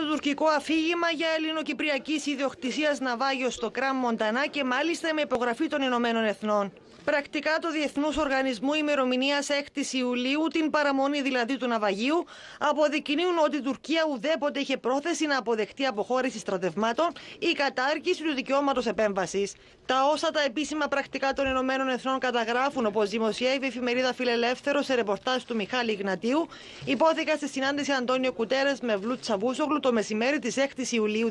το τουρκικό αφήγημα για ελληνοκυπριακής ιδιοκτησίας ναυάγιο στο Κράμ Μοντανά και μάλιστα με υπογραφή των Ηνωμένων Εθνών. Πρακτικά το Διεθνούς Οργανισμού ημερομηνίας 6 Ιουλίου, την παραμονή δηλαδή του ναυαγίου, αποδεικνύουν ότι η Τουρκία ουδέποτε είχε πρόθεση να αποδεχτεί αποχώρηση στρατευμάτων ή κατάργηση του δικαιώματος επέμβασης. Τα όσα τα επίσημα πρακτικά των Ηνωμένων Εθνών καταγράφουν, όπως δημοσιεύει η κατάρκηση του Μιχάλη Ιγνατίου, υπόθηκαν στη συνάντηση Αντώνιο Κουτέρε με Βλούτ Σαβούσογλου, το μεσημέρι της 6η Ιουλίου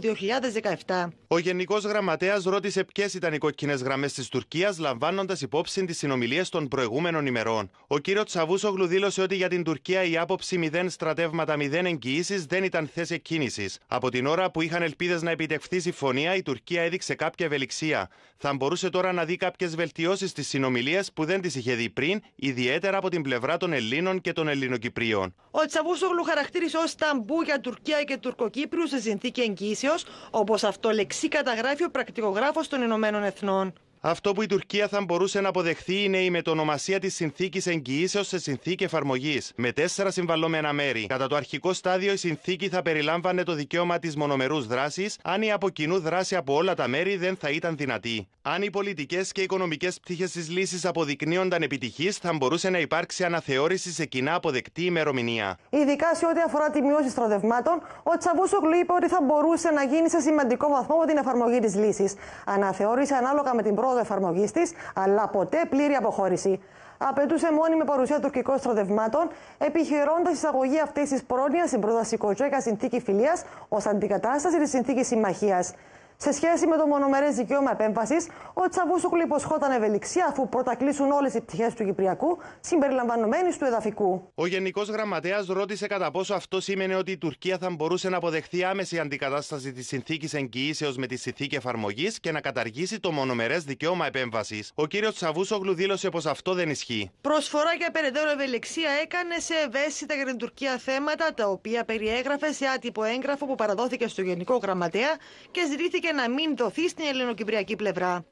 2017. Ο Γενικός Γραμματέας ρώτησε ποιες ήταν οι κόκκινες γραμμές της Τουρκίας, λαμβάνοντας υπόψη τις συνομιλίες των προηγούμενων ημερών. Ο κύριος Τσαβούσογλου δήλωσε ότι για την Τουρκία η άποψη μηδέν στρατεύματα μηδέν εγγυήσεις δεν ήταν θέση κίνηση. Από την ώρα που είχαν ελπίδες να επιτευχθεί συμφωνία, η Τουρκία έδειξε κάποια ευελιξία. Θα μπορούσε τώρα να δει κάποιες βελτιώσεις στις συνομιλίες που δεν τις είχε δει πριν, ιδιαίτερα από την πλευρά των Ελλήνων και των Ελληνοκυπρίων. Ο Τσαβούσογλου χαρακτήρισε ως ταμπού για Τουρκία και Τουρκία. Τουρκοκύπριου σε συνθήκη εγγύσεω, όπως αυτό λεξί καταγράφει ο πρακτικογράφος των Ηνωμένων Εθνών. Αυτό που η Τουρκία θα μπορούσε να αποδεχθεί είναι η μετονομασία της συνθήκης εγγυήσεως σε συνθήκη εφαρμογής, με τέσσερα συμβαλώμενα μέρη. Κατά το αρχικό στάδιο, η συνθήκη θα περιλάμβανε το δικαίωμα της μονομερούς δράσης, αν η από κοινού δράση από όλα τα μέρη δεν θα ήταν δυνατή. Αν οι πολιτικές και οικονομικές πτυχές της λύσης αποδεικνύονταν επιτυχείς, θα μπορούσε να υπάρξει αναθεώρηση σε κοινά αποδεκτή ημερομηνία. Ειδικά σε ό,τι αφορά τη μείωση στρατευμάτων, ο Τσαβούσογλου είπε ότι θα μπορούσε να γίνει σε σημαντικό βαθμό με την εφαρμογή της λύσης. Αναθεώρηση ανάλογα με την πρώτη εφαρμογής της, αλλά ποτέ πλήρη αποχώρηση. Απαιτούσε μόνιμη παρουσία τουρκικών στρατευμάτων, επιχειρώντας εισαγωγή αυτής της πρόνοιας στην πρόταση Κοτσέκα συνθήκη φιλίας ως αντικατάσταση της συνθήκης συμμαχίας. Σε σχέση με το μονομερές δικαίωμα επέμβασης, ο Τσαβούσουκλου υποσχόταν ευελιξία αφού πρώτα κλείσουν όλες οι πτυχές του Κυπριακού, συμπεριλαμβανομένης του εδαφικού. Ο Γενικός Γραμματέας ρώτησε κατά πόσο αυτό σήμαινε ότι η Τουρκία θα μπορούσε να αποδεχθεί άμεση αντικατάσταση της συνθήκης εγγυήσεως με τη συνθήκη εφαρμογής και να καταργήσει το μονομερές δικαίωμα επέμβασης. Ο κ. Τσαβούσογλου δήλωσε πως αυτό δεν ισχύει. Προσφορά για περαιτέρω ευελιξία έκανε σε ευαίσθητα για την Τουρκία θέματα, τα οποία περιέγραφε σε άτυπο έγγραφο που παραδόθηκε στο Γενικό Γραμματέα και ζητήθηκε να μην δοθεί στην ελληνοκυπριακή πλευρά.